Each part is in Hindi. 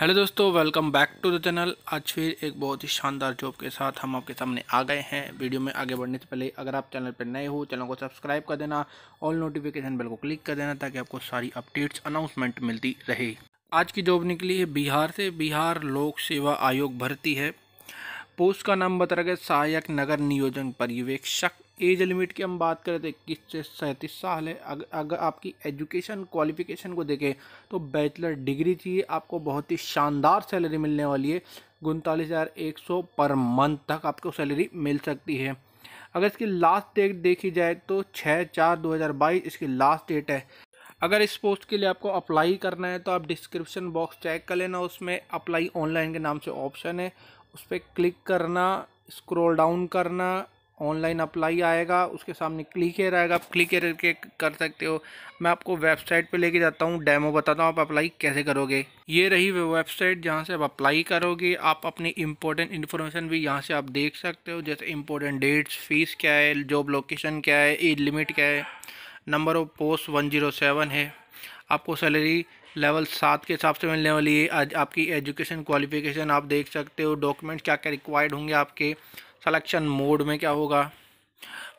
हेलो दोस्तों welcome back to the channel आज फिर एक बहुत ही शानदार जॉब के साथ हम आपके सामने आ गए हैं वीडियो में आगे बढ़ने से पहले अगर आप चैनल पर नए हो चैनल को सब्सक्राइब कर देना ऑल नोटिफिकेशन बेल को क्लिक कर देना ताकि आपको सारी अपडेट्स अनाउंसमेंट मिलती रहे आज की जॉब निकली है बिहार से बिहार लोक सेवा आयोग भर्ती है पोस्ट का नाम बता रहा गया सहायक नगर नियोजन पर्यवेक्षक एज लिमिट की हम बात करें तो इक्कीस से सैंतीस साल है अगर अगर आपकी एजुकेशन क्वालिफिकेशन को देखें तो बैचलर डिग्री चाहिए आपको बहुत ही शानदार सैलरी मिलने वाली है उनतालीस हज़ार एक सौ पर मंथ तक आपको सैलरी मिल सकती है अगर इसकी लास्ट डेट देखी जाए तो छः चार दो हज़ार बाईस इसकी लास्ट डेट है अगर इस पोस्ट के लिए आपको अप्लाई करना है तो आप डिस्क्रिप्शन बॉक्स चेक कर लेना उसमें अप्लाई ऑनलाइन के नाम से ऑप्शन है उस पर क्लिक करना स्क्रॉल डाउन करना ऑनलाइन अप्लाई आएगा उसके सामने क्लिक आएगा आप क्लिक करके कर सकते हो मैं आपको वेबसाइट पे लेके जाता हूँ डेमो बताता हूँ आप अप्लाई कैसे करोगे ये रही वे वेबसाइट जहाँ से आप अप्लाई करोगे आप अपनी इंपॉर्टेंट इन्फॉर्मेशन भी यहाँ से आप देख सकते हो जैसे इंपॉर्टेंट डेट्स फीस क्या है जॉब लोकेशन क्या है एज लिमिट क्या है number of post one zero seven है आपको सैलरी लेवल सात के हिसाब से मिलने वाली है आज आपकी एजुकेशन क्वालिफिकेशन आप देख सकते हो डॉक्यूमेंट क्या क्या रिक्वायर्ड होंगे आपके सलेक्शन मोड में क्या होगा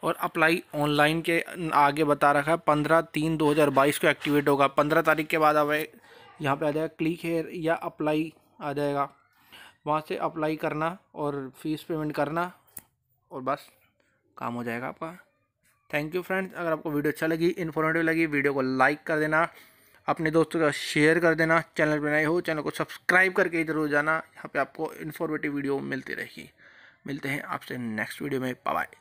और अप्लाई ऑनलाइन के आगे बता रखा है पंद्रह तीन दो हज़ार बाईस को एक्टिवेट होगा पंद्रह तारीख के बाद आप यहाँ पे आ जाएगा क्लिक हेयर या अप्लाई आ जाएगा वहाँ से अप्लाई करना और फीस पेमेंट करना और बस काम हो जाएगा आपका थैंक यू फ्रेंड्स अगर आपको वीडियो अच्छा लगी इन्फॉर्मेटिव लगी वीडियो को लाइक कर देना अपने दोस्तों का शेयर कर देना चैनल पर नए हो चैनल को सब्सक्राइब करके जरूर जाना यहाँ पे आपको इन्फॉर्मेटिव वीडियो मिलती रहेगी मिलते हैं आपसे नेक्स्ट वीडियो में बाय